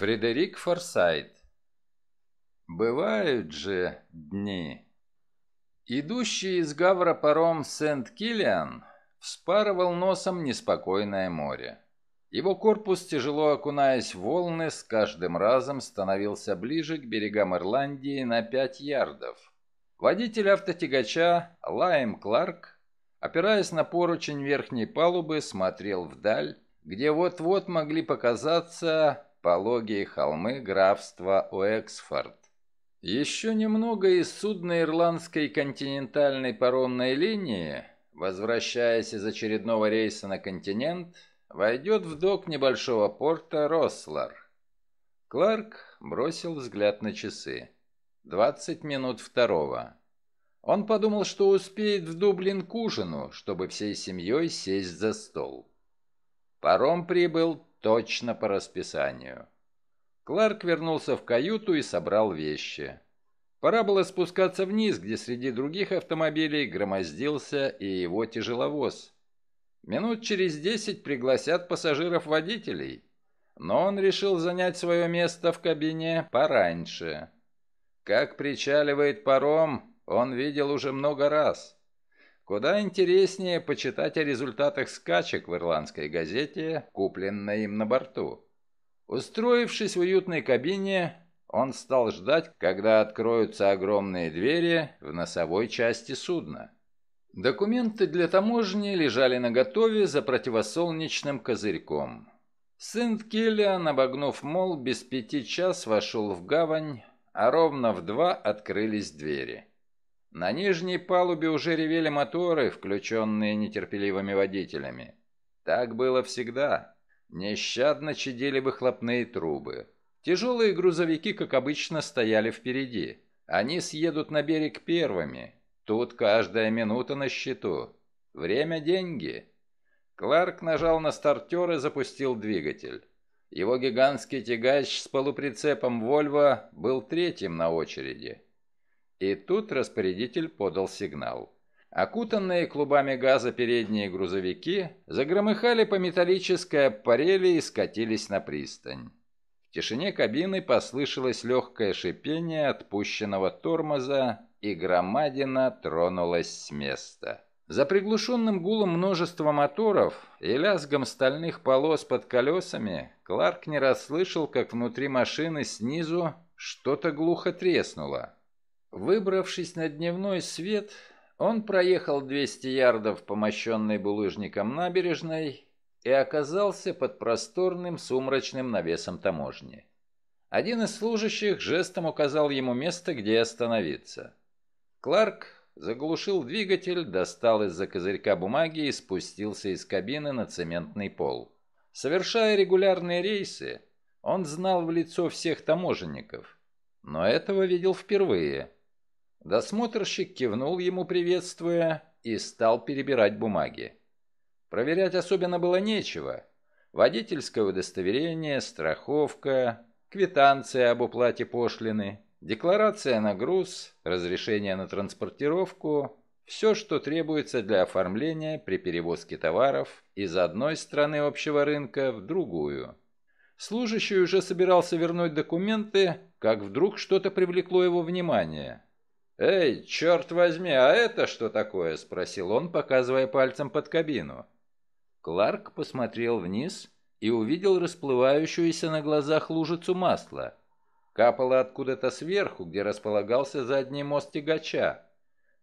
Фредерик Форсайт. Бывают же дни. Идущий из Гавра паром Сент-Киллиан вспарывал носом неспокойное море. Его корпус, тяжело окунаясь в волны, с каждым разом становился ближе к берегам Ирландии на 5 ярдов. Водитель автотягача Лайм Кларк, опираясь на поручень верхней палубы, смотрел вдаль, где вот-вот могли показаться пологие холмы графства Уэксфорд. Еще немного из судно ирландской континентальной паромной линии, возвращаясь из очередного рейса на континент, войдет в док небольшого порта Рослар. Кларк бросил взгляд на часы. 20 минут второго. Он подумал, что успеет в Дублин к ужину, чтобы всей семьей сесть за стол. Паром прибыл Точно по расписанию. Кларк вернулся в каюту и собрал вещи. Пора было спускаться вниз, где среди других автомобилей громоздился и его тяжеловоз. Минут через десять пригласят пассажиров-водителей, но он решил занять свое место в кабине пораньше. Как причаливает паром, он видел уже много раз. Куда интереснее почитать о результатах скачек в ирландской газете, купленной им на борту. Устроившись в уютной кабине, он стал ждать, когда откроются огромные двери в носовой части судна. Документы для таможни лежали наготове за противосолнечным козырьком. Сент Киллиан, обогнув мол, без пяти час вошел в гавань, а ровно в два открылись двери. На нижней палубе уже ревели моторы, включенные нетерпеливыми водителями. Так было всегда. Нещадно чадили выхлопные трубы. Тяжелые грузовики, как обычно, стояли впереди. Они съедут на берег первыми. Тут каждая минута на счету. Время – деньги. Кларк нажал на стартер и запустил двигатель. Его гигантский тягач с полуприцепом «Вольво» был третьим на очереди. И тут распорядитель подал сигнал. Окутанные клубами газа передние грузовики загромыхали по металлической аппарели и скатились на пристань. В тишине кабины послышалось легкое шипение отпущенного тормоза, и громадина тронулась с места. За приглушенным гулом множества моторов и лязгом стальных полос под колесами Кларк не расслышал, как внутри машины снизу что-то глухо треснуло. Выбравшись на дневной свет, он проехал 200 ярдов по мощенной булыжником набережной и оказался под просторным сумрачным навесом таможни. Один из служащих жестом указал ему место, где остановиться. Кларк заглушил двигатель, достал из-за козырька бумаги и спустился из кабины на цементный пол. Совершая регулярные рейсы, он знал в лицо всех таможенников, но этого видел впервые – Досмотрщик кивнул ему, приветствуя, и стал перебирать бумаги. Проверять особенно было нечего. Водительское удостоверение, страховка, квитанция об уплате пошлины, декларация на груз, разрешение на транспортировку, все, что требуется для оформления при перевозке товаров из одной страны общего рынка в другую. Служащий уже собирался вернуть документы, как вдруг что-то привлекло его внимание – «Эй, черт возьми, а это что такое?» – спросил он, показывая пальцем под кабину. Кларк посмотрел вниз и увидел расплывающуюся на глазах лужицу масла. Капало откуда-то сверху, где располагался задний мост тягача.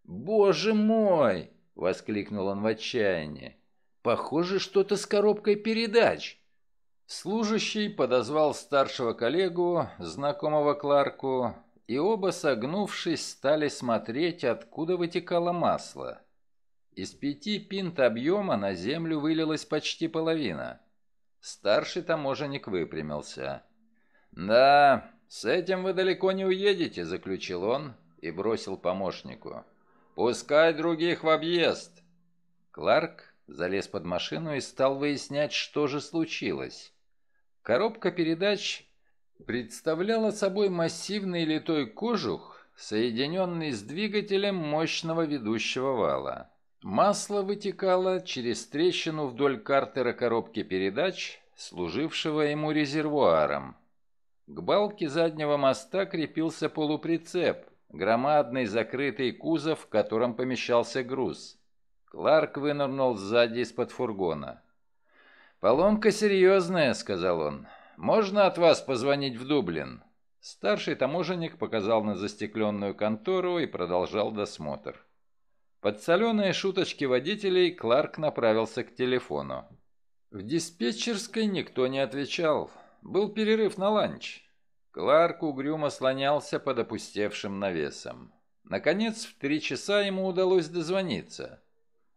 «Боже мой!» — воскликнул он в отчаянии. «Похоже, что-то с коробкой передач!» Служащий подозвал старшего коллегу, знакомого Кларку, и оба, согнувшись, стали смотреть, откуда вытекало масло. Из пяти пинт объема на землю вылилась почти половина. Старший таможенник выпрямился. «Да, с этим вы далеко не уедете», — заключил он и бросил помощнику. «Пускай других в объезд». Кларк залез под машину и стал выяснять, что же случилось. Коробка передач представляла собой массивный литой кожух, соединенный с двигателем мощного ведущего вала. Масло вытекало через трещину вдоль картера коробки передач, служившего ему резервуаром. К балке заднего моста крепился полуприцеп, громадный закрытый кузов, в котором помещался груз. Кларк вынырнул сзади из-под фургона. «Поломка серьезная», — сказал он можно от вас позвонить в Дублин?» Старший таможенник показал на застекленную контору и продолжал досмотр. Под соленые шуточки водителей Кларк направился к телефону. В диспетчерской никто не отвечал. Был перерыв на ланч. Кларк угрюмо слонялся под опустевшим навесом. Наконец, в три часа ему удалось дозвониться.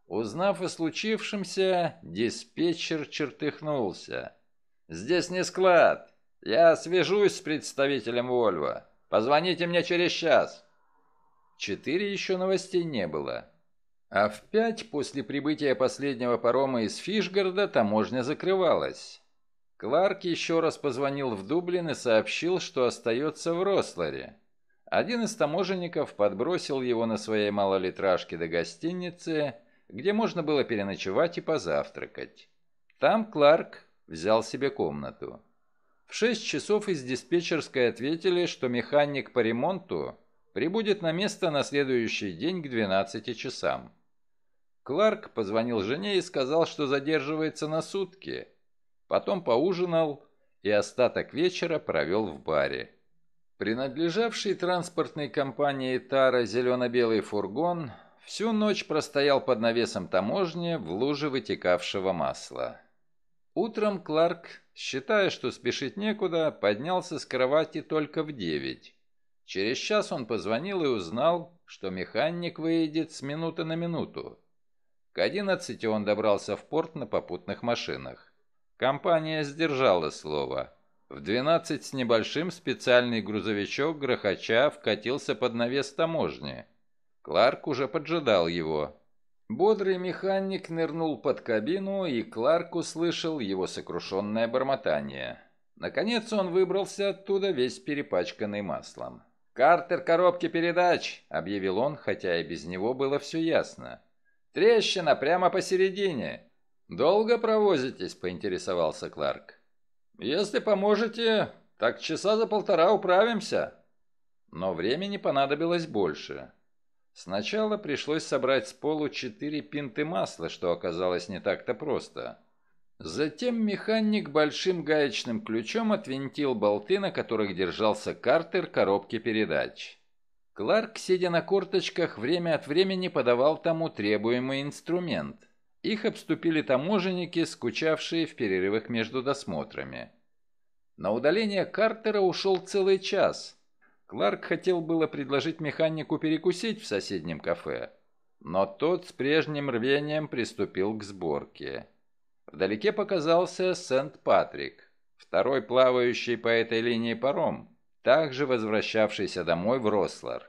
Узнав о случившемся, диспетчер чертыхнулся – «Здесь не склад. Я свяжусь с представителем Вольво. Позвоните мне через час». четыре еще новостей не было. А в пять после прибытия последнего парома из Фишгарда таможня закрывалась. Кларк еще раз позвонил в Дублин и сообщил, что остается в Рослере. Один из таможенников подбросил его на своей малолитражке до гостиницы, где можно было переночевать и позавтракать. Там Кларк Взял себе комнату. В 6 часов из диспетчерской ответили, что механик по ремонту прибудет на место на следующий день к 12 часам. Кларк позвонил жене и сказал, что задерживается на сутки. Потом поужинал и остаток вечера провел в баре. Принадлежавший транспортной компании «Тара» зелено-белый фургон всю ночь простоял под навесом таможни в луже вытекавшего масла. Утром Кларк, считая, что спешить некуда, поднялся с кровати только в девять. Через час он позвонил и узнал, что механик выедет с минуты на минуту. К одиннадцати он добрался в порт на попутных машинах. Компания сдержала слово. В двенадцать с небольшим специальный грузовичок грохоча вкатился под навес таможни. Кларк уже поджидал его. Бодрый механик нырнул под кабину, и Кларк услышал его сокрушенное бормотание. Наконец он выбрался оттуда весь перепачканный маслом. «Картер коробки передач!» – объявил он, хотя и без него было все ясно. «Трещина прямо посередине!» «Долго провозитесь?» – поинтересовался Кларк. «Если поможете, так часа за полтора управимся». Но времени понадобилось больше. Сначала пришлось собрать с полу четыре пинты масла, что оказалось не так-то просто. Затем механик большим гаечным ключом отвинтил болты, на которых держался картер коробки передач. Кларк, сидя на корточках, время от времени подавал тому требуемый инструмент. Их обступили таможенники, скучавшие в перерывах между досмотрами. На удаление картера ушел целый час – Кларк хотел было предложить механику перекусить в соседнем кафе, но тот с прежним рвением приступил к сборке. Вдалеке показался Сент-Патрик, второй плавающий по этой линии паром, также возвращавшийся домой в Рослар.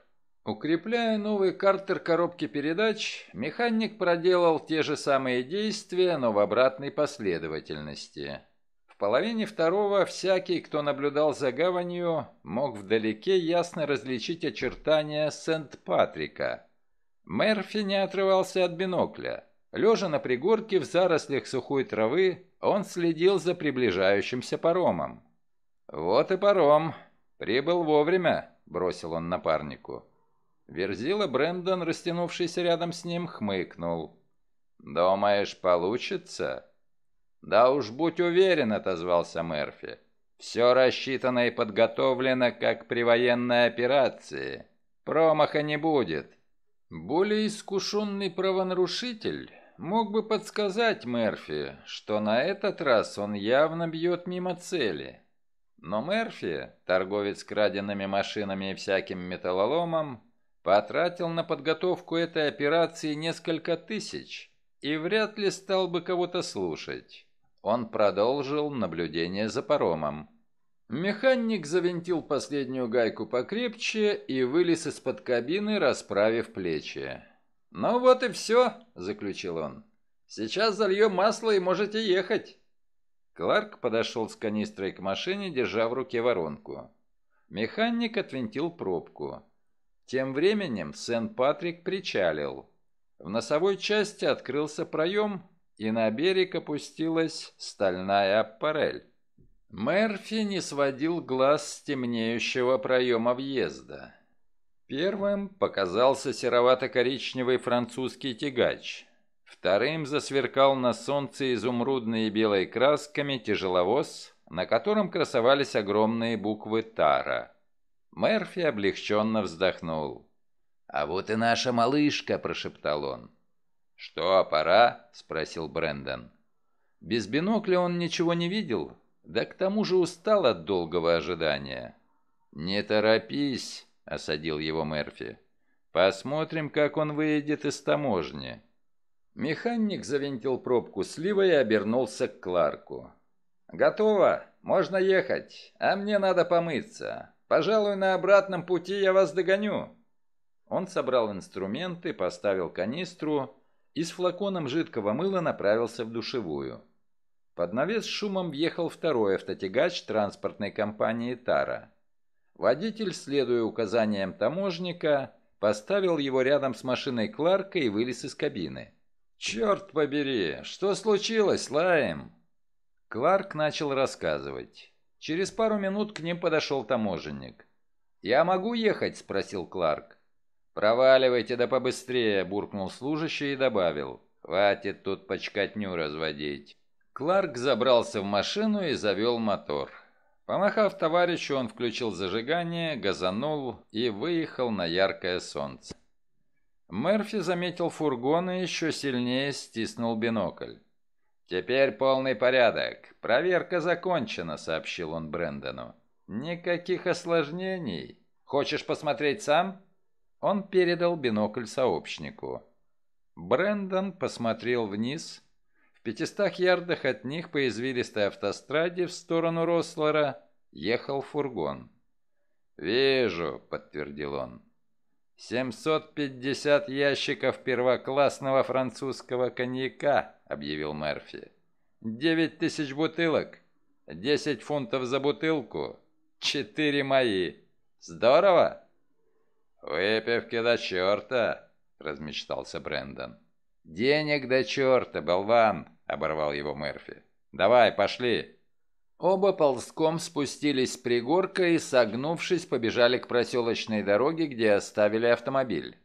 Укрепляя новый картер коробки передач, механик проделал те же самые действия, но в обратной последовательности – половине второго всякий, кто наблюдал за гаванью, мог вдалеке ясно различить очертания Сент-Патрика. Мерфи не отрывался от бинокля. Лежа на пригорке в зарослях сухой травы, он следил за приближающимся паромом. «Вот и паром. Прибыл вовремя», — бросил он напарнику. Верзила Брэндон, растянувшийся рядом с ним, хмыкнул. «Думаешь, получится?» «Да уж будь уверен», — отозвался Мерфи. «Все рассчитано и подготовлено, как при военной операции. Промаха не будет». Более искушенный правонарушитель мог бы подсказать Мерфи, что на этот раз он явно бьет мимо цели. Но Мерфи, торговец краденными машинами и всяким металлоломом, потратил на подготовку этой операции несколько тысяч и вряд ли стал бы кого-то слушать. Он продолжил наблюдение за паромом. Механик завинтил последнюю гайку покрепче и вылез из-под кабины, расправив плечи. «Ну вот и все», — заключил он. «Сейчас зальем масло и можете ехать». Кларк подошел с канистрой к машине, держа в руке воронку. Механик отвинтил пробку. Тем временем Сент-Патрик причалил. В носовой части открылся проем, и на берег опустилась стальная аппарель. Мерфи не сводил глаз с темнеющего проема въезда. Первым показался серовато-коричневый французский тягач. Вторым засверкал на солнце изумрудные белой красками тяжеловоз, на котором красовались огромные буквы «Тара». Мерфи облегченно вздохнул. «А вот и наша малышка», — прошептал он. «Что, пора?» — спросил Брэндон. Без бинокля он ничего не видел, да к тому же устал от долгого ожидания. «Не торопись», — осадил его Мерфи. «Посмотрим, как он выйдет из таможни». Механик завинтил пробку слива и обернулся к Кларку. «Готово, можно ехать, а мне надо помыться. Пожалуй, на обратном пути я вас догоню». Он собрал инструменты, поставил канистру и с флаконом жидкого мыла направился в душевую. Под навес шумом въехал второй автотягач транспортной компании «Тара». Водитель, следуя указаниям таможника, поставил его рядом с машиной Кларка и вылез из кабины. «Черт побери! Что случилось, Лайм?» Кларк начал рассказывать. Через пару минут к ним подошел таможенник. «Я могу ехать?» – спросил Кларк. «Проваливайте да побыстрее», — буркнул служащий и добавил. «Хватит тут почкотню разводить». Кларк забрался в машину и завел мотор. Помахав товарищу, он включил зажигание, газанул и выехал на яркое солнце. Мерфи заметил фургон и еще сильнее стиснул бинокль. «Теперь полный порядок. Проверка закончена», — сообщил он Брэндону. «Никаких осложнений. Хочешь посмотреть сам?» Он передал бинокль сообщнику. Брендон посмотрел вниз. В пятистах ярдах от них по извилистой автостраде в сторону Рослора ехал фургон. «Вижу», — подтвердил он. 750 ящиков первоклассного французского коньяка, объявил Мерфи. Девять тысяч бутылок, Десять фунтов за бутылку, Четыре мои. Здорово? «Выпивки до черта!» — размечтался Брэндон. «Денег до черта, болван!» — оборвал его Мерфи. «Давай, пошли!» Оба ползком спустились с пригорка и, согнувшись, побежали к проселочной дороге, где оставили автомобиль.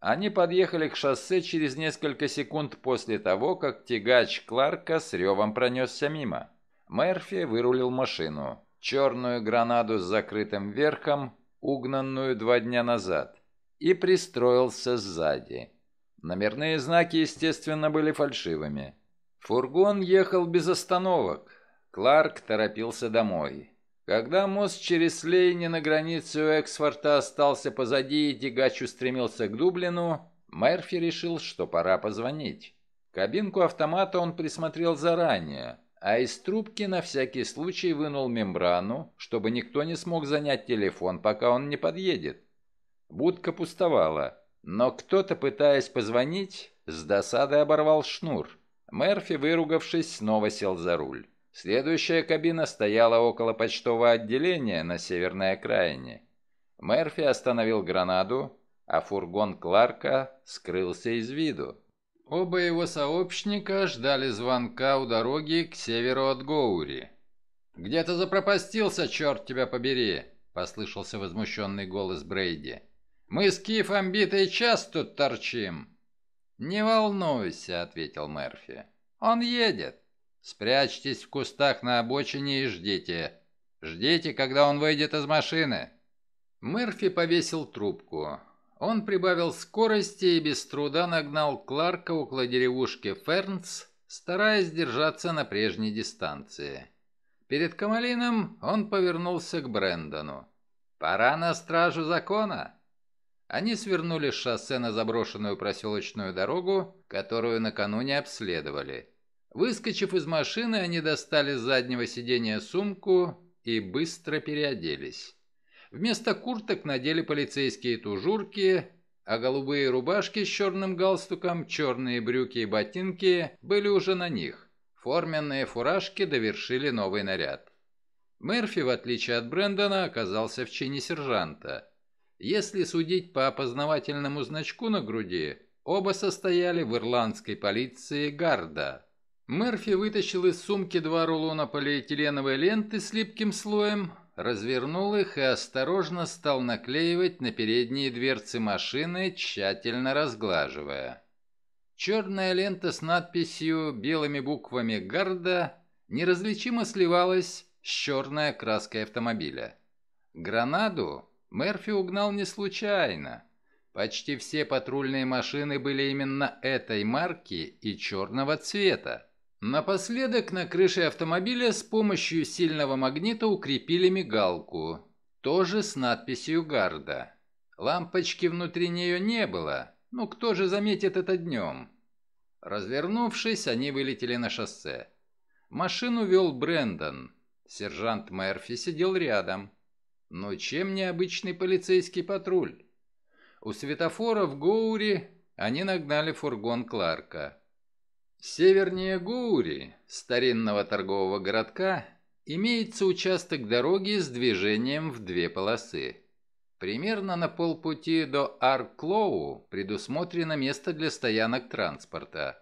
Они подъехали к шоссе через несколько секунд после того, как тягач Кларка с ревом пронесся мимо. Мерфи вырулил машину. Черную гранаду с закрытым верхом угнанную два дня назад, и пристроился сзади. Номерные знаки, естественно, были фальшивыми. Фургон ехал без остановок. Кларк торопился домой. Когда мост через Лейни на границу Эксфорта остался позади и тягач устремился к Дублину, Мерфи решил, что пора позвонить. Кабинку автомата он присмотрел заранее а из трубки на всякий случай вынул мембрану, чтобы никто не смог занять телефон, пока он не подъедет. Будка пустовала, но кто-то, пытаясь позвонить, с досады оборвал шнур. Мерфи, выругавшись, снова сел за руль. Следующая кабина стояла около почтового отделения на северной окраине. Мерфи остановил гранаду, а фургон Кларка скрылся из виду. Оба его сообщника ждали звонка у дороги к северу от Гоури. «Где ты запропастился, черт тебя побери?» — послышался возмущенный голос Брейди. «Мы с Кифом битый час тут торчим». «Не волнуйся», — ответил Мерфи. «Он едет. Спрячьтесь в кустах на обочине и ждите. Ждите, когда он выйдет из машины». Мерфи повесил трубку. Он прибавил скорости и без труда нагнал Кларка около деревушки Фернс, стараясь держаться на прежней дистанции. Перед Камалином он повернулся к Брендону. «Пора на стражу закона!» Они свернули с шоссе на заброшенную проселочную дорогу, которую накануне обследовали. Выскочив из машины, они достали с заднего сиденья сумку и быстро переоделись. Вместо курток надели полицейские тужурки, а голубые рубашки с черным галстуком, черные брюки и ботинки были уже на них. Форменные фуражки довершили новый наряд. Мерфи, в отличие от Брэндона, оказался в чине сержанта. Если судить по опознавательному значку на груди, оба состояли в ирландской полиции гарда. Мерфи вытащил из сумки два рулона полиэтиленовой ленты с липким слоем, развернул их и осторожно стал наклеивать на передние дверцы машины, тщательно разглаживая. Черная лента с надписью белыми буквами «Гарда» неразличимо сливалась с черной краской автомобиля. Гранаду Мерфи угнал не случайно. Почти все патрульные машины были именно этой марки и черного цвета. Напоследок на крыше автомобиля с помощью сильного магнита укрепили мигалку, тоже с надписью «Гарда». Лампочки внутри нее не было, но ну кто же заметит это днем? Развернувшись, они вылетели на шоссе. Машину вел Брендон. Сержант Мерфи сидел рядом. Но чем необычный полицейский патруль? У светофора в Гоури они нагнали фургон Кларка. Севернее Гури, старинного торгового городка, имеется участок дороги с движением в две полосы. Примерно на полпути до Арклоу предусмотрено место для стоянок транспорта.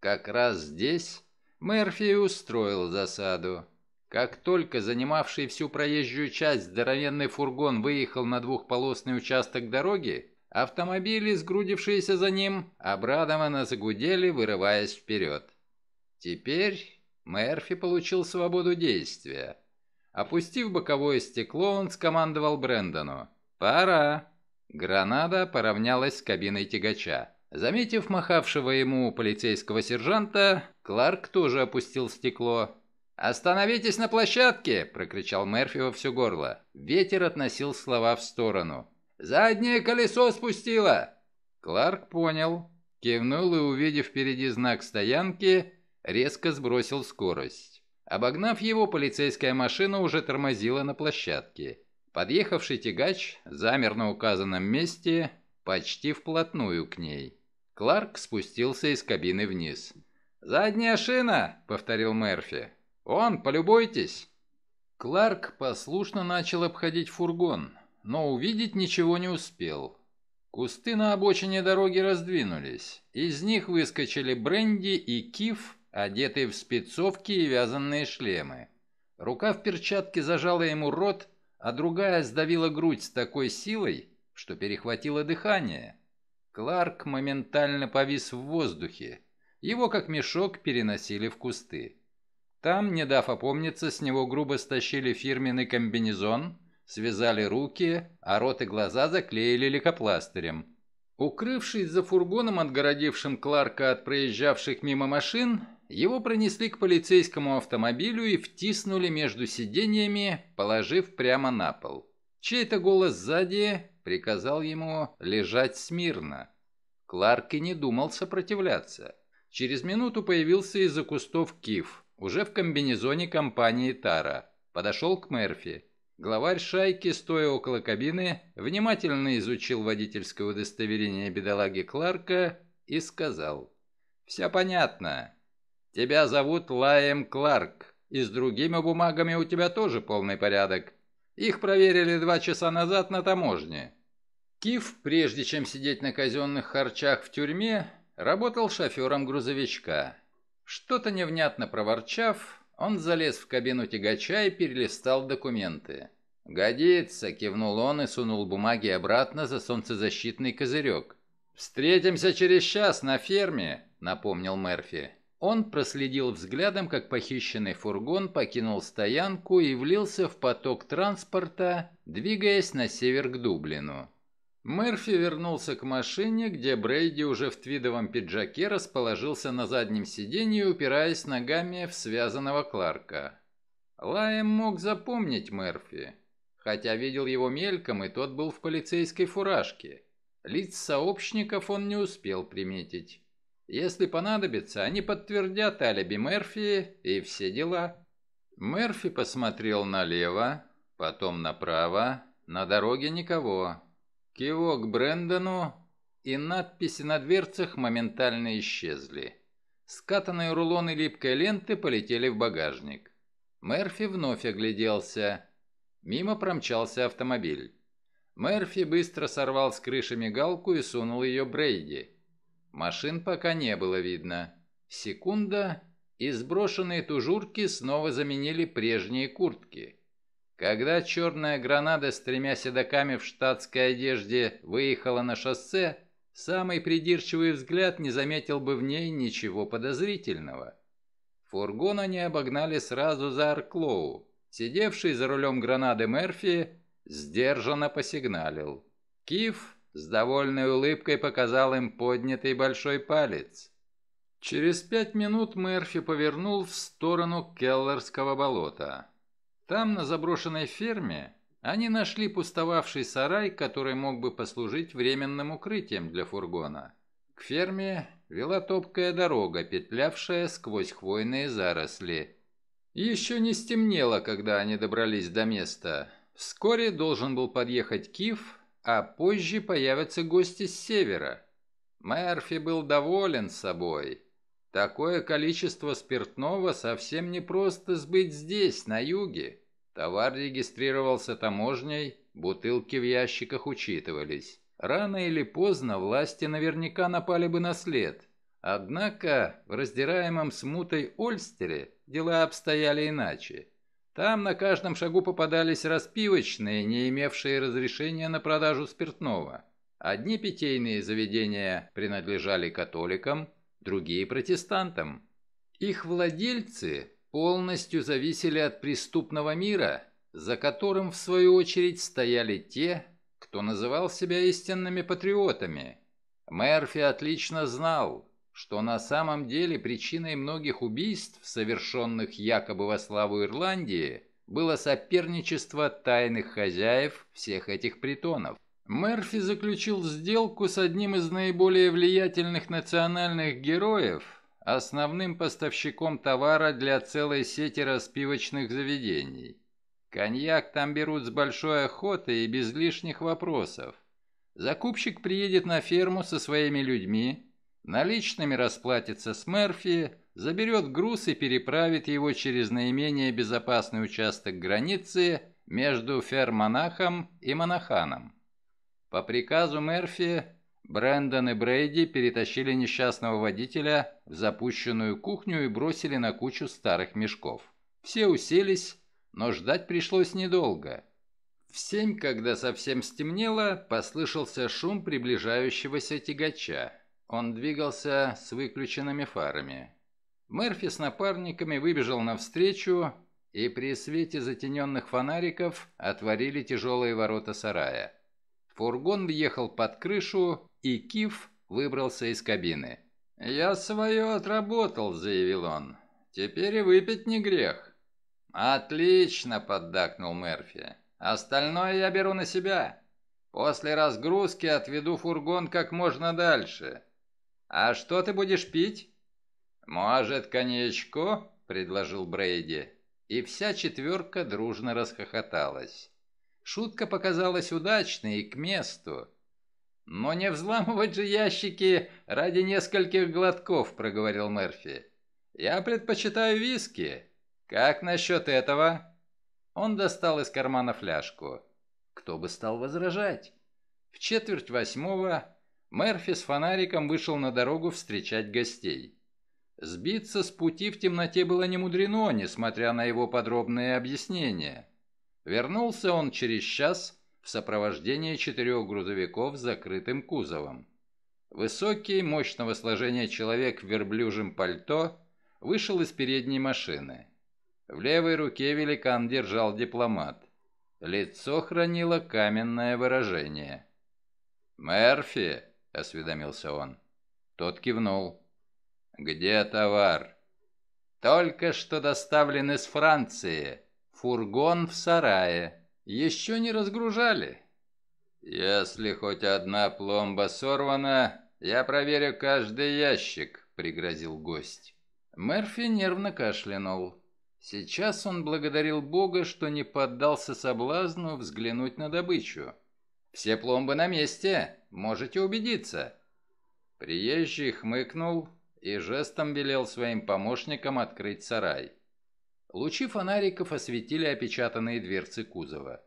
Как раз здесь Мерфи устроил засаду. Как только занимавший всю проезжую часть здоровенный фургон выехал на двухполосный участок дороги, Автомобили, сгрудившиеся за ним, обрадованно загудели, вырываясь вперед. Теперь Мерфи получил свободу действия. Опустив боковое стекло, он скомандовал Брэндону. «Пора!» Граната поравнялась с кабиной тягача. Заметив махавшего ему полицейского сержанта, Кларк тоже опустил стекло. «Остановитесь на площадке!» – прокричал Мерфи во все горло. Ветер относил слова в сторону. «Заднее колесо спустило!» Кларк понял, кивнул и, увидев впереди знак стоянки, резко сбросил скорость. Обогнав его, полицейская машина уже тормозила на площадке. Подъехавший тягач замер на указанном месте почти вплотную к ней. Кларк спустился из кабины вниз. «Задняя шина!» — повторил Мерфи. «Он, полюбуйтесь!» Кларк послушно начал обходить фургон, но увидеть ничего не успел. Кусты на обочине дороги раздвинулись. Из них выскочили Бренди и Киф, одетые в спецовки и вязаные шлемы. Рука в перчатке зажала ему рот, а другая сдавила грудь с такой силой, что перехватило дыхание. Кларк моментально повис в воздухе. Его, как мешок, переносили в кусты. Там, не дав опомниться, с него грубо стащили фирменный комбинезон – связали руки, а рот и глаза заклеили лейкопластырем. Укрывшись за фургоном, отгородившим Кларка от проезжавших мимо машин, его пронесли к полицейскому автомобилю и втиснули между сиденьями, положив прямо на пол. Чей-то голос сзади приказал ему лежать смирно. Кларк и не думал сопротивляться. Через минуту появился из-за кустов Киф, уже в комбинезоне компании Тара. Подошел к Мерфи. Главарь шайки, стоя около кабины, внимательно изучил водительское удостоверение бедолаги Кларка и сказал. «Все понятно. Тебя зовут Лаем Кларк, и с другими бумагами у тебя тоже полный порядок. Их проверили два часа назад на таможне». Киф, прежде чем сидеть на казенных харчах в тюрьме, работал шофером грузовичка. Что-то невнятно проворчав, он залез в кабину тягача и перелистал документы. «Годится», — кивнул он и сунул бумаги обратно за солнцезащитный козырек. «Встретимся через час на ферме», — напомнил Мерфи. Он проследил взглядом, как похищенный фургон покинул стоянку и влился в поток транспорта, двигаясь на север к Дублину. Мерфи вернулся к машине, где Брейди уже в твидовом пиджаке расположился на заднем сиденье, упираясь ногами в связанного Кларка. Лаем мог запомнить Мерфи, хотя видел его мельком, и тот был в полицейской фуражке. Лиц сообщников он не успел приметить. Если понадобится, они подтвердят алиби Мерфи и все дела. Мерфи посмотрел налево, потом направо. На дороге никого. Кивок Брэндону, и надписи на дверцах моментально исчезли. Скатанные рулоны липкой ленты полетели в багажник. Мерфи вновь огляделся. Мимо промчался автомобиль. Мерфи быстро сорвал с крыши мигалку и сунул ее Брейди. Машин пока не было видно. Секунда, и сброшенные тужурки снова заменили прежние куртки. Когда черная граната, с тремя седоками в штатской одежде выехала на шоссе, самый придирчивый взгляд не заметил бы в ней ничего подозрительного. Фургон они обогнали сразу за Арклоу. Сидевший за рулем гранады Мерфи сдержанно посигналил. Киф с довольной улыбкой показал им поднятый большой палец. Через пять минут Мерфи повернул в сторону Келлерского болота. Там, на заброшенной ферме, они нашли пустовавший сарай, который мог бы послужить временным укрытием для фургона. К ферме вела топкая дорога, петлявшая сквозь хвойные заросли. Еще не стемнело, когда они добрались до места. Вскоре должен был подъехать Киф, а позже появятся гости с севера. Мерфи был доволен собой. Такое количество спиртного совсем не просто сбыть здесь, на юге. Товар регистрировался таможней, бутылки в ящиках учитывались. Рано или поздно власти наверняка напали бы на след. Однако в раздираемом смутой Ольстере дела обстояли иначе. Там на каждом шагу попадались распивочные, не имевшие разрешения на продажу спиртного. Одни питейные заведения принадлежали католикам, другие протестантам. Их владельцы полностью зависели от преступного мира, за которым в свою очередь стояли те, кто называл себя истинными патриотами. Мерфи отлично знал, что на самом деле причиной многих убийств, совершенных якобы во славу Ирландии, было соперничество тайных хозяев всех этих притонов. Мерфи заключил сделку с одним из наиболее влиятельных национальных героев, основным поставщиком товара для целой сети распивочных заведений. Коньяк там берут с большой охотой и без лишних вопросов. Закупщик приедет на ферму со своими людьми, наличными расплатится с Мерфи, заберет груз и переправит его через наименее безопасный участок границы между фермонахом и монаханом. По приказу Мерфи, Брэндон и Брейди перетащили несчастного водителя в запущенную кухню и бросили на кучу старых мешков. Все уселись, но ждать пришлось недолго. В семь, когда совсем стемнело, послышался шум приближающегося тягача. Он двигался с выключенными фарами. Мерфи с напарниками выбежал навстречу, и при свете затененных фонариков отворили тяжелые ворота сарая. Фургон въехал под крышу, и Киф выбрался из кабины. «Я свое отработал», — заявил он. «Теперь и выпить не грех». «Отлично», — поддакнул Мерфи. «Остальное я беру на себя. После разгрузки отведу фургон как можно дальше». «А что ты будешь пить?» «Может, коньячку?» — предложил Брейди. И вся четверка дружно расхохоталась. Шутка показалась удачной и к месту. «Но не взламывать же ящики ради нескольких глотков», — проговорил Мерфи. «Я предпочитаю виски. Как насчет этого?» Он достал из кармана фляжку. Кто бы стал возражать? В четверть восьмого Мерфи с фонариком вышел на дорогу встречать гостей. Сбиться с пути в темноте было немудрено, несмотря на его подробные объяснения. Вернулся он через час в сопровождении четырех грузовиков с закрытым кузовом. Высокий, мощного сложения человек в верблюжем пальто вышел из передней машины. В левой руке великан держал дипломат. Лицо хранило каменное выражение. «Мерфи!» — осведомился он. Тот кивнул. «Где товар?» «Только что доставлен из Франции. Фургон в сарае. Еще не разгружали. Если хоть одна пломба сорвана, я проверю каждый ящик, пригрозил гость. Мерфи нервно кашлянул. Сейчас он благодарил Бога, что не поддался соблазну взглянуть на добычу. «Все пломбы на месте, можете убедиться». Приезжий хмыкнул и жестом велел своим помощникам открыть сарай. Лучи фонариков осветили опечатанные дверцы кузова.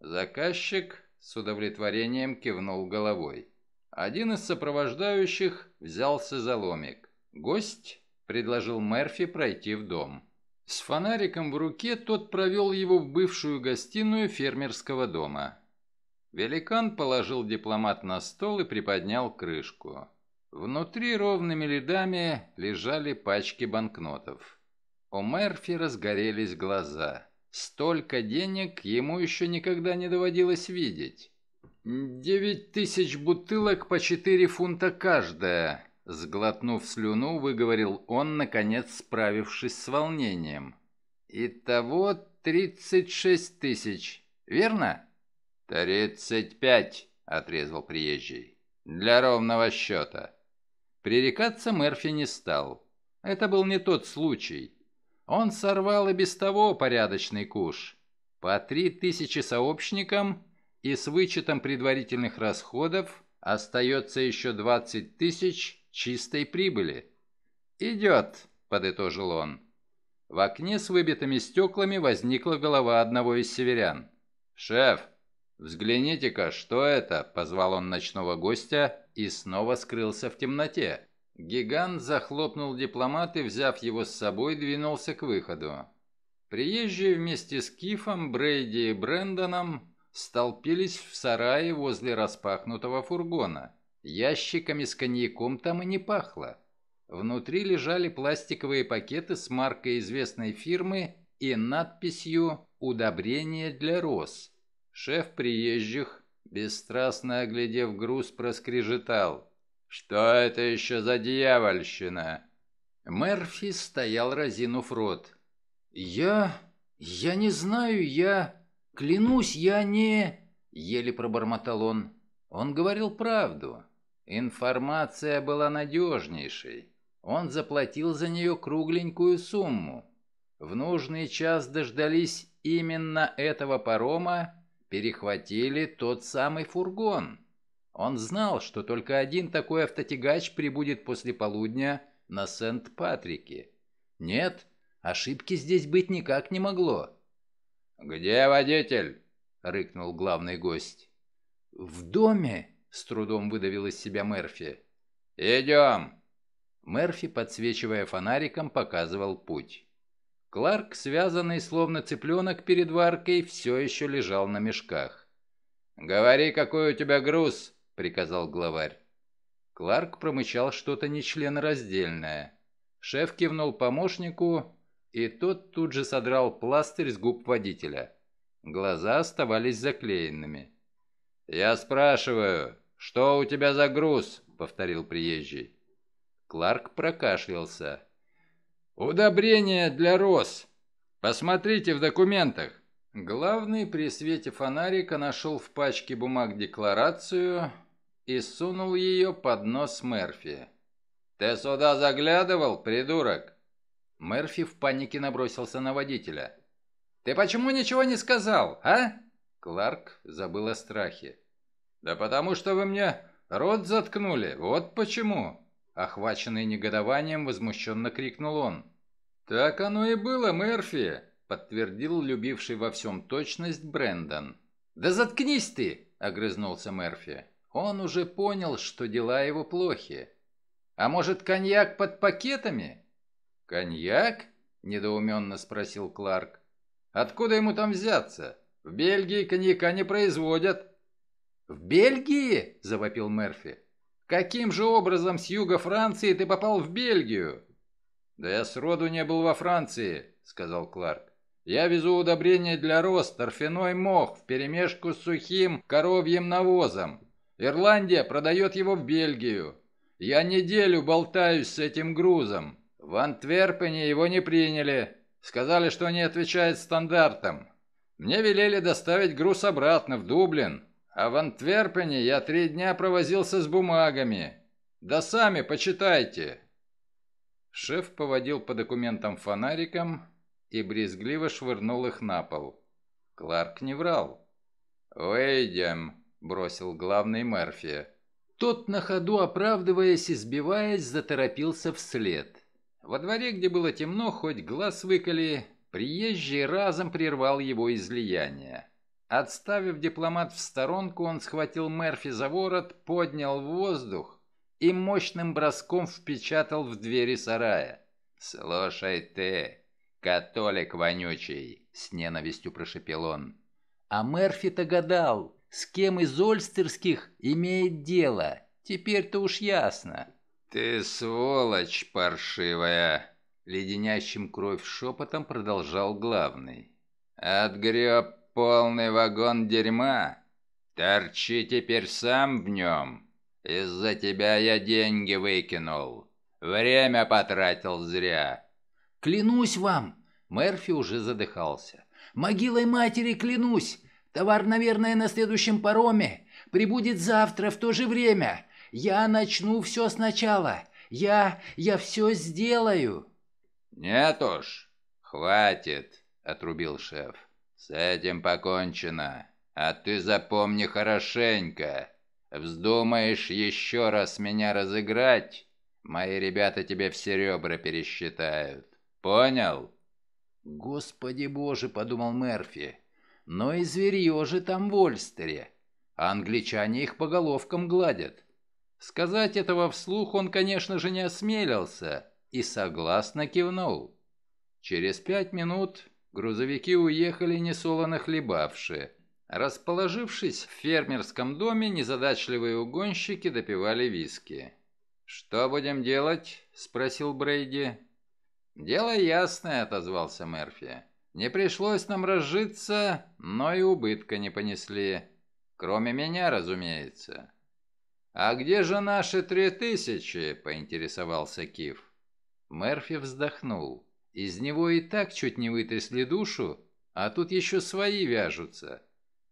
Заказчик с удовлетворением кивнул головой. Один из сопровождающих взялся за ломик. Гость предложил Мерфи пройти в дом. С фонариком в руке тот провел его в бывшую гостиную фермерского дома. Великан положил дипломат на стол и приподнял крышку. Внутри ровными рядами лежали пачки банкнотов. У Мерфи разгорелись глаза. Столько денег ему еще никогда не доводилось видеть. «Девять тысяч бутылок по четыре фунта каждая», — сглотнув слюну, выговорил он, наконец справившись с волнением. «Итого тридцать шесть тысяч, верно?» «Тридцать пять», — отрезал приезжий. «Для ровного счета». Пререкаться Мерфи не стал. Это был не тот случай. Он сорвал и без того порядочный куш. По три тысячи сообщникам и с вычетом предварительных расходов остается еще 20 тысяч чистой прибыли. «Идет», — подытожил он. В окне с выбитыми стеклами возникла голова одного из северян. «Шеф, взгляните-ка, что это?» — позвал он ночного гостя и снова скрылся в темноте. Гигант захлопнул дипломат и, взяв его с собой, двинулся к выходу. Приезжие вместе с Кифом, Брейди и Брэндоном столпились в сарае возле распахнутого фургона. Ящиками с коньяком там и не пахло. Внутри лежали пластиковые пакеты с маркой известной фирмы и надписью «Удобрение для роз». Шеф приезжих, бесстрастно оглядев груз, проскрежетал – «Что это еще за дьявольщина?» Мерфи стоял, разинув рот. «Я... я не знаю, я... клянусь, я не...» Еле пробормотал он. Он говорил правду. Информация была надежнейшей. Он заплатил за нее кругленькую сумму. В нужный час дождались именно этого парома, перехватили тот самый фургон. Он знал, что только один такой автотягач прибудет после полудня на Сент-Патрике. Нет, ошибки здесь быть никак не могло. «Где водитель?» — рыкнул главный гость. «В доме!» — с трудом выдавил из себя Мерфи. «Идем!» Мерфи, подсвечивая фонариком, показывал путь. Кларк, связанный словно цыпленок перед варкой, все еще лежал на мешках. «Говори, какой у тебя груз!» — приказал главарь. Кларк промычал что-то нечленораздельное. Шеф кивнул помощнику, и тот тут же содрал пластырь с губ водителя. Глаза оставались заклеенными. «Я спрашиваю, что у тебя за груз?» — повторил приезжий. Кларк прокашлялся. «Удобрение для роз. Посмотрите в документах». Главный при свете фонарика нашел в пачке бумаг декларацию, и сунул ее под нос Мерфи. «Ты сюда заглядывал, придурок?» Мерфи в панике набросился на водителя. «Ты почему ничего не сказал, а?» Кларк забыл о страхе. «Да потому что вы мне рот заткнули, вот почему!» Охваченный негодованием, возмущенно крикнул он. «Так оно и было, Мерфи!» подтвердил любивший во всем точность Брендон. «Да заткнись ты!» — огрызнулся Мерфи. Он уже понял, что дела его плохи. «А может, коньяк под пакетами?» «Коньяк?» – недоуменно спросил Кларк. «Откуда ему там взяться? В Бельгии коньяка не производят». «В Бельгии?» – завопил Мерфи. «Каким же образом с юга Франции ты попал в Бельгию?» «Да я сроду не был во Франции», – сказал Кларк. «Я везу удобрения для роз, торфяной мох, вперемешку с сухим коровьим навозом. Ирландия продает его в Бельгию. Я неделю болтаюсь с этим грузом. В Антверпене его не приняли. Сказали, что не отвечает стандартам. Мне велели доставить груз обратно в Дублин. А в Антверпене я три дня провозился с бумагами. Да сами почитайте. Шеф поводил по документам фонариком и брезгливо швырнул их на пол. Кларк не врал. «Выйдем», бросил главный Мерфи. Тот, на ходу оправдываясь и сбиваясь, заторопился вслед. Во дворе, где было темно, хоть глаз выколи, приезжий разом прервал его излияние. Отставив дипломат в сторонку, он схватил Мерфи за ворот, поднял в воздух и мощным броском впечатал в двери сарая. «Слушай ты, католик вонючий!» — с ненавистью прошепел он. А Мерфи-то гадал, с кем из Ольстерских имеет дело. Теперь-то уж ясно». «Ты сволочь паршивая!» Леденящим кровь шепотом продолжал главный. «Отгреб полный вагон дерьма. Торчи теперь сам в нем. Из-за тебя я деньги выкинул. Время потратил зря». «Клянусь вам!» Мерфи уже задыхался. «Могилой матери клянусь! Товар, наверное, на следующем пароме. Прибудет завтра в то же время. Я начну все сначала. Я... я все сделаю». «Нет уж, хватит», — отрубил шеф. «С этим покончено. А ты запомни хорошенько. Вздумаешь еще раз меня разыграть, мои ребята тебе все ребра пересчитают. Понял?» «Господи боже», — подумал Мерфи, — но и зверье же там в Ольстере, а англичане их по головкам гладят. Сказать этого вслух он, конечно же, не осмелился и согласно кивнул. Через пять минут грузовики уехали несолоно хлебавшие. Расположившись в фермерском доме, незадачливые угонщики допивали виски. «Что будем делать?» – спросил Брейди. «Дело ясное», – отозвался Мерфи. Не пришлось нам разжиться, но и убытка не понесли. Кроме меня, разумеется. «А где же наши три тысячи?» – поинтересовался Киф. Мерфи вздохнул. Из него и так чуть не вытрясли душу, а тут еще свои вяжутся.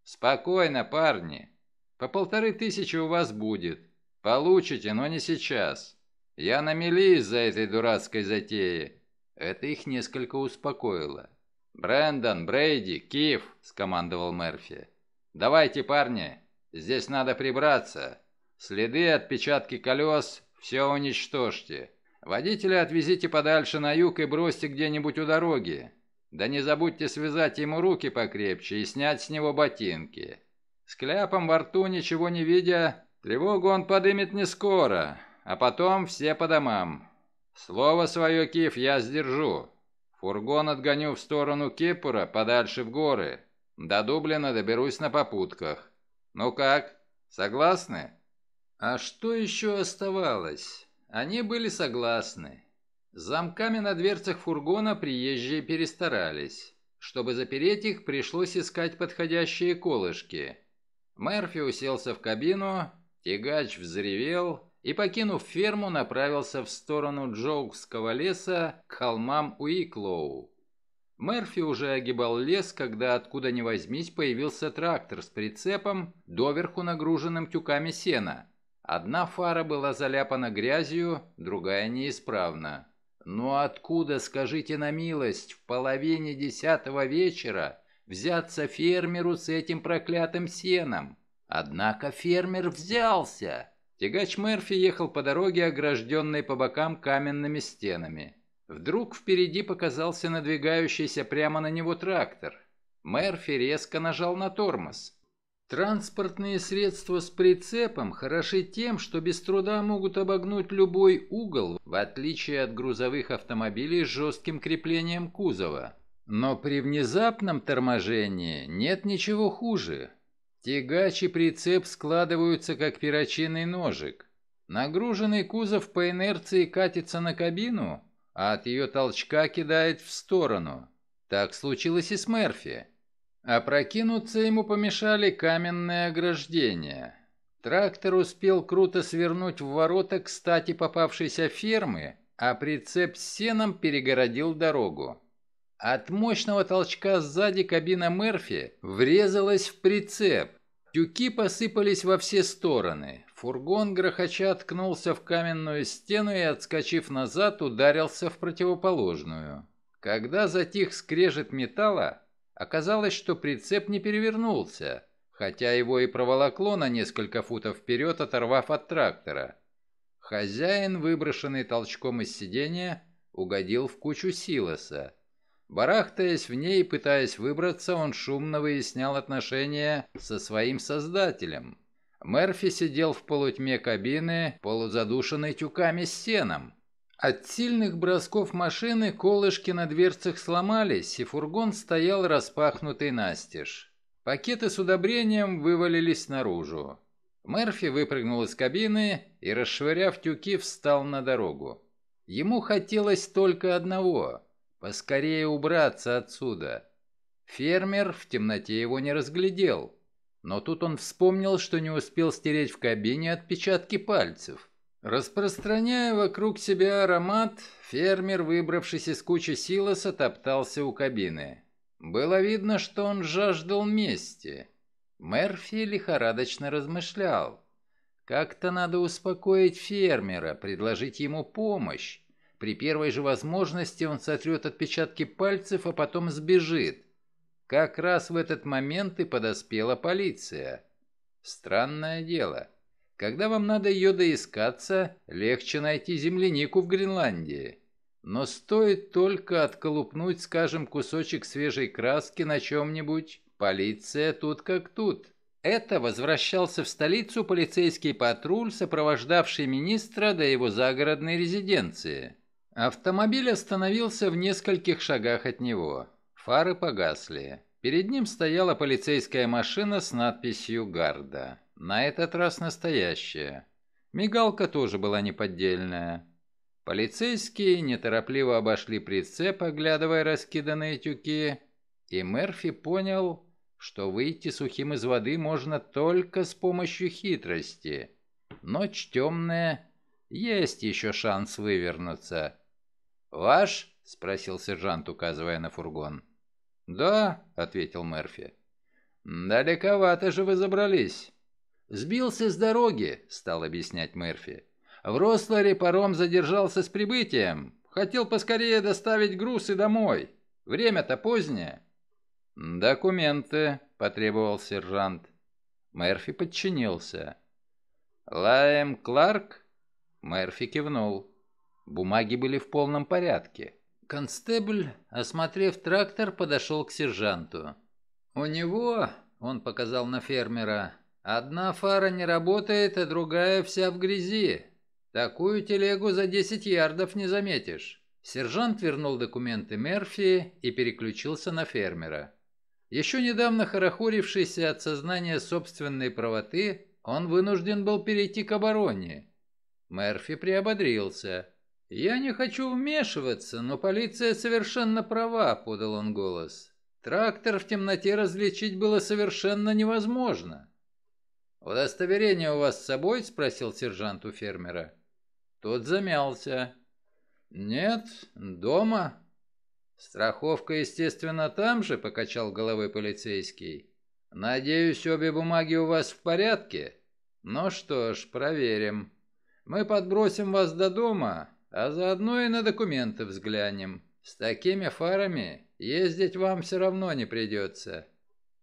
«Спокойно, парни. По полторы тысячи у вас будет. Получите, но не сейчас. Я на мели из-за этой дурацкой затеи». Это их несколько успокоило. Брэндон, Брейди, Киев!» – скомандовал Мерфи. «Давайте, парни, здесь надо прибраться. Следы, отпечатки колес – все уничтожьте. Водителя отвезите подальше на юг и бросьте где-нибудь у дороги. Да не забудьте связать ему руки покрепче и снять с него ботинки. С кляпом во рту, ничего не видя, тревогу он подымет не скоро, а потом все по домам. Слово свое, Киев, я сдержу. Фургон отгоню в сторону кипура, подальше в горы. До Дублина доберусь на попутках. Ну как, согласны? А что еще оставалось? Они были согласны. С замками на дверцах фургона приезжие перестарались. Чтобы запереть их, пришлось искать подходящие колышки. Мерфи уселся в кабину, тягач взревел, и, покинув ферму, направился в сторону Джоукского леса к холмам Уиклоу. Мерфи уже огибал лес, когда откуда ни возьмись появился трактор с прицепом, доверху нагруженным тюками сена. Одна фара была заляпана грязью, другая неисправна. Но «Ну откуда, скажите на милость, в половине десятого вечера взяться фермеру с этим проклятым сеном? Однако фермер взялся. Тягач Мерфи ехал по дороге, огражденной по бокам каменными стенами. Вдруг впереди показался надвигающийся прямо на него трактор. Мерфи резко нажал на тормоз. Транспортные средства с прицепом хороши тем, что без труда могут обогнуть любой угол, в отличие от грузовых автомобилей с жестким креплением кузова. Но при внезапном торможении нет ничего хуже. Тягач и прицеп складываются как перочинный ножик. Нагруженный кузов по инерции катится на кабину, а от ее толчка кидает в сторону. Так случилось и с Мерфи. а прокинуться ему помешали каменные ограждения. Трактор успел круто свернуть в ворота кстати попавшейся фермы, а прицеп с сеном перегородил дорогу. От мощного толчка сзади кабина Мерфи врезалась в прицеп. Тюки посыпались во все стороны. Фургон грохоча ткнулся в каменную стену и, отскочив назад, ударился в противоположную. Когда затих скрежет металла, оказалось, что прицеп не перевернулся, хотя его и проволокло на несколько футов вперед, оторвав от трактора. Хозяин, выброшенный толчком из сидения, угодил в кучу силоса. Барахтаясь в ней, пытаясь выбраться, он шумно выяснял отношения со своим создателем. Мерфи сидел в полутьме кабины, полузадушенный тюками с сеном. От сильных бросков машины колышки на дверцах сломались, и фургон стоял распахнутый настежь. Пакеты с удобрением вывалились наружу. Мерфи выпрыгнул из кабины и, расшвыряв тюки, встал на дорогу. Ему хотелось только одного Поскорее убраться отсюда. Фермер в темноте его не разглядел. Но тут он вспомнил, что не успел стереть в кабине отпечатки пальцев. Распространяя вокруг себя аромат, фермер, выбравшись из кучи силоса, топтался у кабины. Было видно, что он жаждал мести. Мерфи лихорадочно размышлял. Как-то надо успокоить фермера, предложить ему помощь. При первой же возможности он сотрет отпечатки пальцев, а потом сбежит. Как раз в этот момент и подоспела полиция. Странное дело. Когда вам надо ее доискаться, легче найти землянику в Гренландии. Но стоит только отколупнуть, скажем, кусочек свежей краски на чем-нибудь, полиция тут как тут. Это возвращался в столицу полицейский патруль, сопровождавший министра до его загородной резиденции. Автомобиль остановился в нескольких шагах от него. Фары погасли. Перед ним стояла полицейская машина с надписью «Гарда». На этот раз настоящая. Мигалка тоже была неподдельная. Полицейские неторопливо обошли прицеп, оглядывая раскиданные тюки, и Мерфи понял, что выйти сухим из воды можно только с помощью хитрости. Ночь темная, есть еще шанс вывернуться. «Ваш?» — спросил сержант, указывая на фургон. «Да», — ответил Мерфи. «Далековато же вы забрались». «Сбился с дороги», — стал объяснять Мерфи. «В Росларе паром задержался с прибытием. Хотел поскорее доставить груз и домой. Время-то позднее». «Документы», — потребовал сержант. Мерфи подчинился. «Лаем Кларк?» Мерфи кивнул. Бумаги были в полном порядке. Констебль, осмотрев трактор, подошел к сержанту. «У него, — он показал на фермера, — одна фара не работает, а другая вся в грязи. Такую телегу за 10 ярдов не заметишь». Сержант вернул документы Мерфи и переключился на фермера. Еще недавно хорохорившийся от сознания собственной правоты, он вынужден был перейти к обороне. Мерфи приободрился. «Я не хочу вмешиваться, но полиция совершенно права», — подал он голос. «Трактор в темноте различить было совершенно невозможно». «Удостоверение у вас с собой?» — спросил сержант у фермера. Тот замялся. «Нет, дома». «Страховка, естественно, там же», — покачал головой полицейский. «Надеюсь, обе бумаги у вас в порядке?» «Ну что ж, проверим. Мы подбросим вас до дома, а заодно и на документы взглянем. С такими фарами ездить вам все равно не придется.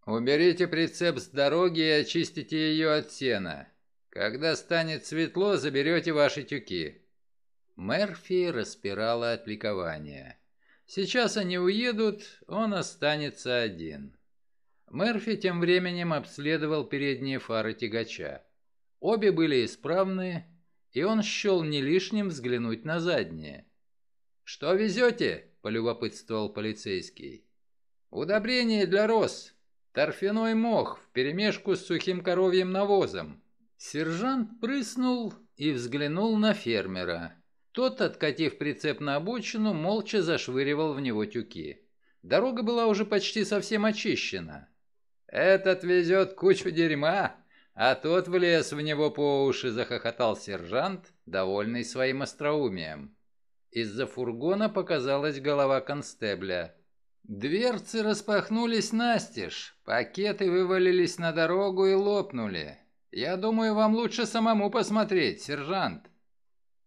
Уберите прицеп с дороги и очистите ее от сена. Когда станет светло, заберете ваши тюки». Мерфи распирала от ликования. Сейчас они уедут, он останется один. Мерфи тем временем обследовал передние фары тягача. Обе были исправны, и он счел не лишним взглянуть на заднее. «Что везете?» – полюбопытствовал полицейский. «Удобрение для роз, торфяной мох вперемешку с сухим коровьим навозом». Сержант прыснул и взглянул на фермера. Тот, откатив прицеп на обочину, молча зашвыривал в него тюки. Дорога была уже почти совсем очищена. «Этот везет кучу дерьма», а тот влез в него по уши, захохотал сержант, довольный своим остроумием. Из-за фургона показалась голова констебля. Дверцы распахнулись настежь, пакеты вывалились на дорогу и лопнули. Я думаю, вам лучше самому посмотреть, сержант.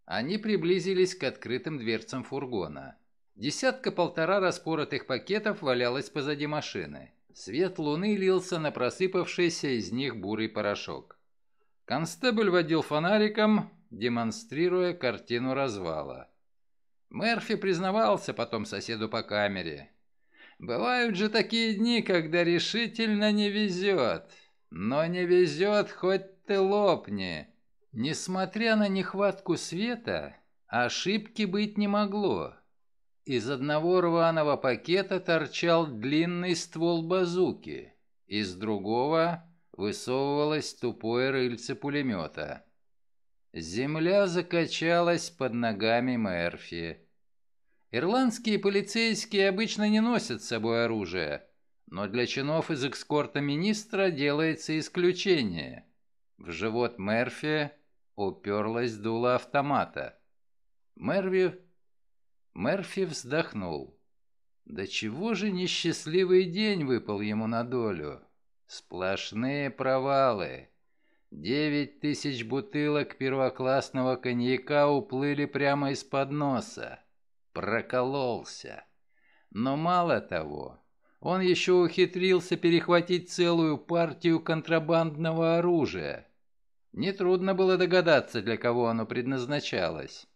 Они приблизились к открытым дверцам фургона. Десятка-полтора распоротых пакетов валялась позади машины. Свет луны лился на просыпавшийся из них бурый порошок. Констебль водил фонариком, демонстрируя картину развала. Мерфи признавался потом соседу по камере. «Бывают же такие дни, когда решительно не везет. Но не везет, хоть ты лопни». Несмотря на нехватку света, ошибки быть не могло. Из одного рваного пакета торчал длинный ствол базуки, из другого высовывалось тупое рыльце пулемета. Земля закачалась под ногами Мерфи. Ирландские полицейские обычно не носят с собой оружие, но для чинов из экскорта министра делается исключение. В живот Мерфи уперлась дуло автомата. Мерви Мерфи вздохнул. Да чего же несчастливый день выпал ему на долю? Сплошные провалы. Девять тысяч бутылок первоклассного коньяка уплыли прямо из-под носа. Прокололся. Но мало того, он еще ухитрился перехватить целую партию контрабандного оружия. Нетрудно было догадаться, для кого оно предназначалось.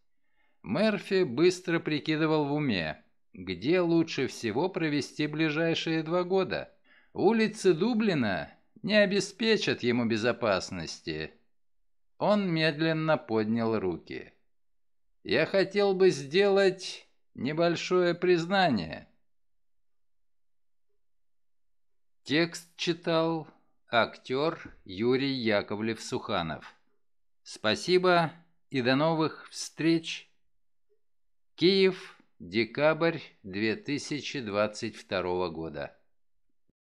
Мерфи быстро прикидывал в уме, где лучше всего провести ближайшие два года. Улицы Дублина не обеспечат ему безопасности. Он медленно поднял руки. «Я хотел бы сделать небольшое признание». Текст читал актер Юрий Яковлев-Суханов. Спасибо и до новых встреч! Киев, декабрь 2022 года.